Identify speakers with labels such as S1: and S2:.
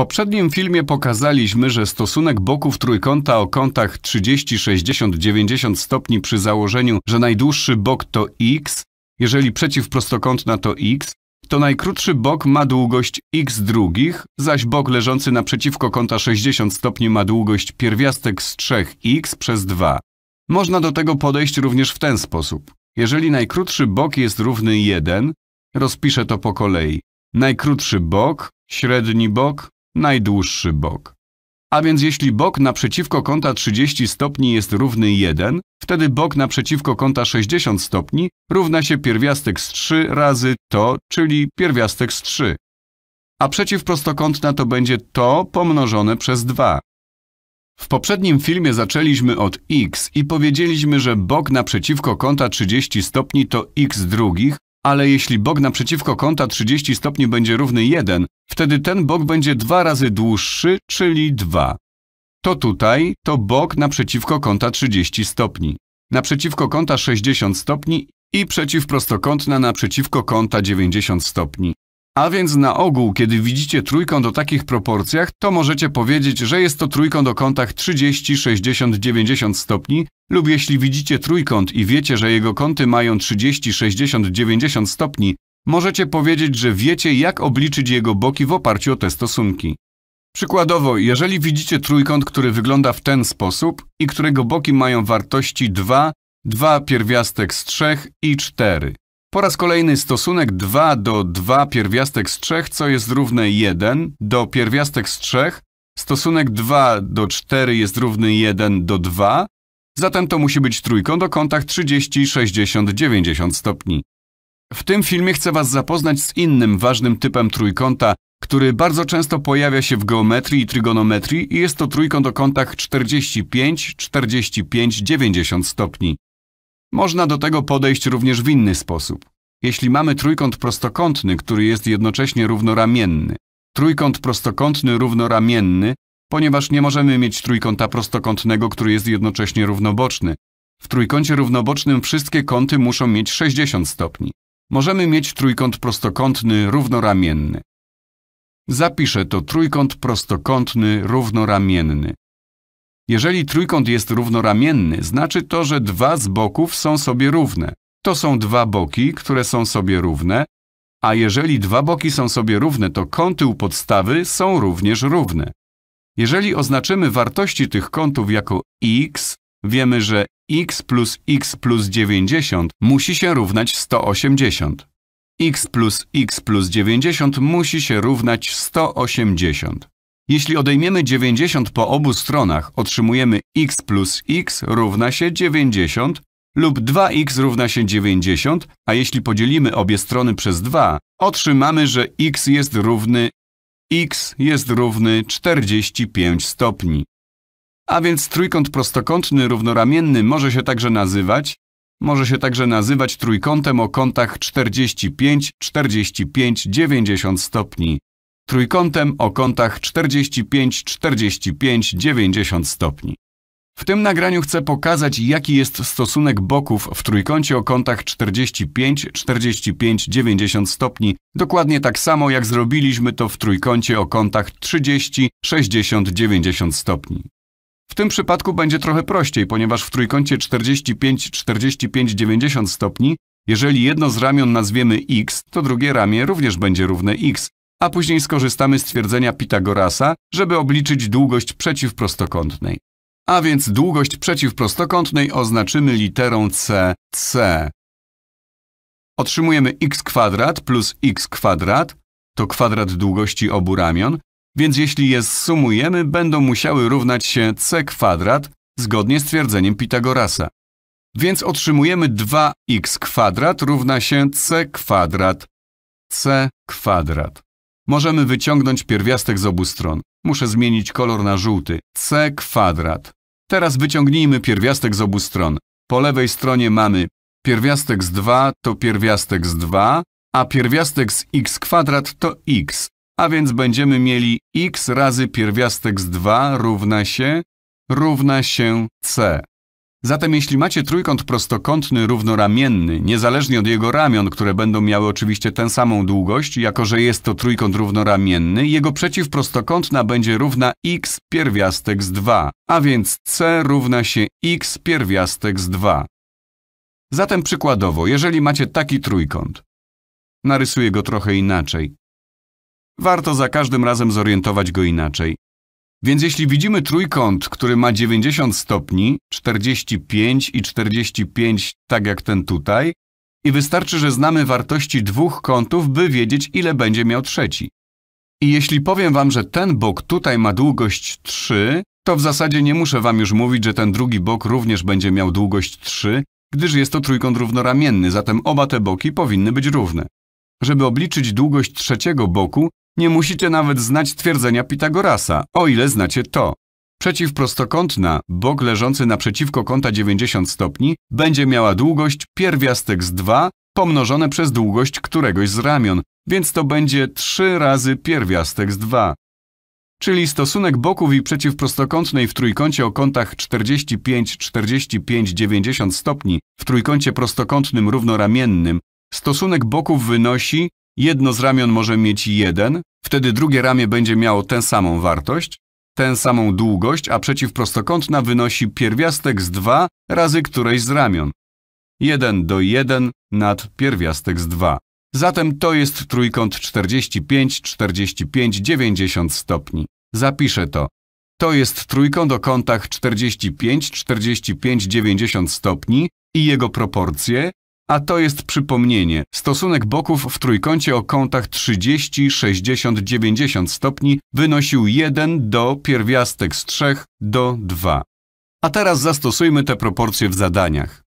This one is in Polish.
S1: poprzednim filmie pokazaliśmy, że stosunek boków trójkąta o kątach 30, 60, 90 stopni przy założeniu, że najdłuższy bok to x, jeżeli przeciwprostokątna to x, to najkrótszy bok ma długość x drugich, zaś bok leżący naprzeciwko kąta 60 stopni ma długość pierwiastek z 3x przez 2. Można do tego podejść również w ten sposób. Jeżeli najkrótszy bok jest równy 1, rozpiszę to po kolei. Najkrótszy bok, średni bok, najdłuższy bok. A więc jeśli bok naprzeciwko kąta 30 stopni jest równy 1, wtedy bok naprzeciwko kąta 60 stopni równa się pierwiastek z 3 razy to, czyli pierwiastek z 3. A przeciwprostokątna to będzie to pomnożone przez 2. W poprzednim filmie zaczęliśmy od x i powiedzieliśmy, że bok naprzeciwko kąta 30 stopni to x drugich, ale jeśli bok naprzeciwko kąta 30 stopni będzie równy 1, wtedy ten bok będzie dwa razy dłuższy, czyli 2. To tutaj to bok naprzeciwko kąta 30 stopni, naprzeciwko kąta 60 stopni i przeciwprostokątna naprzeciwko kąta 90 stopni. A więc na ogół, kiedy widzicie trójkąt o takich proporcjach, to możecie powiedzieć, że jest to trójkąt o kątach 30, 60, 90 stopni lub jeśli widzicie trójkąt i wiecie, że jego kąty mają 30, 60, 90 stopni, możecie powiedzieć, że wiecie jak obliczyć jego boki w oparciu o te stosunki. Przykładowo, jeżeli widzicie trójkąt, który wygląda w ten sposób i którego boki mają wartości 2, 2 pierwiastek z 3 i 4. Po raz kolejny stosunek 2 do 2 pierwiastek z 3, co jest równe 1 do pierwiastek z 3. Stosunek 2 do 4 jest równy 1 do 2. Zatem to musi być trójkąt o kątach 30, 60, 90 stopni. W tym filmie chcę Was zapoznać z innym ważnym typem trójkąta, który bardzo często pojawia się w geometrii i trygonometrii i jest to trójkąt o kątach 45, 45, 90 stopni. Można do tego podejść również w inny sposób. Jeśli mamy trójkąt prostokątny, który jest jednocześnie równoramienny, trójkąt prostokątny równoramienny, ponieważ nie możemy mieć trójkąta prostokątnego, który jest jednocześnie równoboczny. W trójkącie równobocznym wszystkie kąty muszą mieć 60 stopni. Możemy mieć trójkąt prostokątny równoramienny. Zapiszę to trójkąt prostokątny równoramienny. Jeżeli trójkąt jest równoramienny, znaczy to, że dwa z boków są sobie równe. To są dwa boki, które są sobie równe, a jeżeli dwa boki są sobie równe, to kąty u podstawy są również równe. Jeżeli oznaczymy wartości tych kątów jako x, wiemy, że x plus x plus 90 musi się równać 180. x plus x plus 90 musi się równać 180. Jeśli odejmiemy 90 po obu stronach, otrzymujemy x plus x równa się 90 lub 2x równa się 90, a jeśli podzielimy obie strony przez 2, otrzymamy, że x jest równy x jest równy 45 stopni. A więc trójkąt prostokątny równoramienny może się także nazywać może się także nazywać trójkątem o kątach 45, 45, 90 stopni trójkątem o kątach 45, 45, 90 stopni. W tym nagraniu chcę pokazać, jaki jest stosunek boków w trójkącie o kątach 45, 45, 90 stopni, dokładnie tak samo jak zrobiliśmy to w trójkącie o kątach 30, 60, 90 stopni. W tym przypadku będzie trochę prościej, ponieważ w trójkącie 45, 45, 90 stopni, jeżeli jedno z ramion nazwiemy x, to drugie ramię również będzie równe x, a później skorzystamy z twierdzenia Pitagorasa, żeby obliczyć długość przeciwprostokątnej. A więc długość przeciwprostokątnej oznaczymy literą C, C. Otrzymujemy x kwadrat plus x kwadrat, to kwadrat długości obu ramion, więc jeśli je zsumujemy, będą musiały równać się c kwadrat zgodnie z twierdzeniem Pitagorasa. Więc otrzymujemy 2x kwadrat równa się c kwadrat, c kwadrat. Możemy wyciągnąć pierwiastek z obu stron. Muszę zmienić kolor na żółty. C kwadrat. Teraz wyciągnijmy pierwiastek z obu stron. Po lewej stronie mamy pierwiastek z 2 to pierwiastek z 2, a pierwiastek z x kwadrat to x. A więc będziemy mieli x razy pierwiastek z 2 równa się, równa się c. Zatem jeśli macie trójkąt prostokątny równoramienny, niezależnie od jego ramion, które będą miały oczywiście tę samą długość, jako że jest to trójkąt równoramienny, jego przeciwprostokątna będzie równa x pierwiastek z 2, a więc c równa się x pierwiastek z 2. Zatem przykładowo, jeżeli macie taki trójkąt, narysuję go trochę inaczej. Warto za każdym razem zorientować go inaczej. Więc jeśli widzimy trójkąt, który ma 90 stopni, 45 i 45, tak jak ten tutaj, i wystarczy, że znamy wartości dwóch kątów, by wiedzieć, ile będzie miał trzeci. I jeśli powiem wam, że ten bok tutaj ma długość 3, to w zasadzie nie muszę wam już mówić, że ten drugi bok również będzie miał długość 3, gdyż jest to trójkąt równoramienny, zatem oba te boki powinny być równe. Żeby obliczyć długość trzeciego boku, nie musicie nawet znać twierdzenia Pitagorasa, o ile znacie to. Przeciwprostokątna, bok leżący naprzeciwko kąta 90 stopni, będzie miała długość pierwiastek z 2 pomnożone przez długość któregoś z ramion, więc to będzie 3 razy pierwiastek z 2. Czyli stosunek boków i przeciwprostokątnej w trójkącie o kątach 45, 45, 90 stopni w trójkącie prostokątnym równoramiennym stosunek boków wynosi Jedno z ramion może mieć jeden, wtedy drugie ramię będzie miało tę samą wartość, tę samą długość, a przeciwprostokątna wynosi pierwiastek z 2 razy któreś z ramion. 1 do 1 nad pierwiastek z 2. Zatem to jest trójkąt 45, 45, 90 stopni. Zapiszę to. To jest trójkąt o kątach 45, 45, 90 stopni i jego proporcje a to jest przypomnienie. Stosunek boków w trójkącie o kątach 30, 60, 90 stopni wynosił 1 do pierwiastek z 3 do 2. A teraz zastosujmy te proporcje w zadaniach.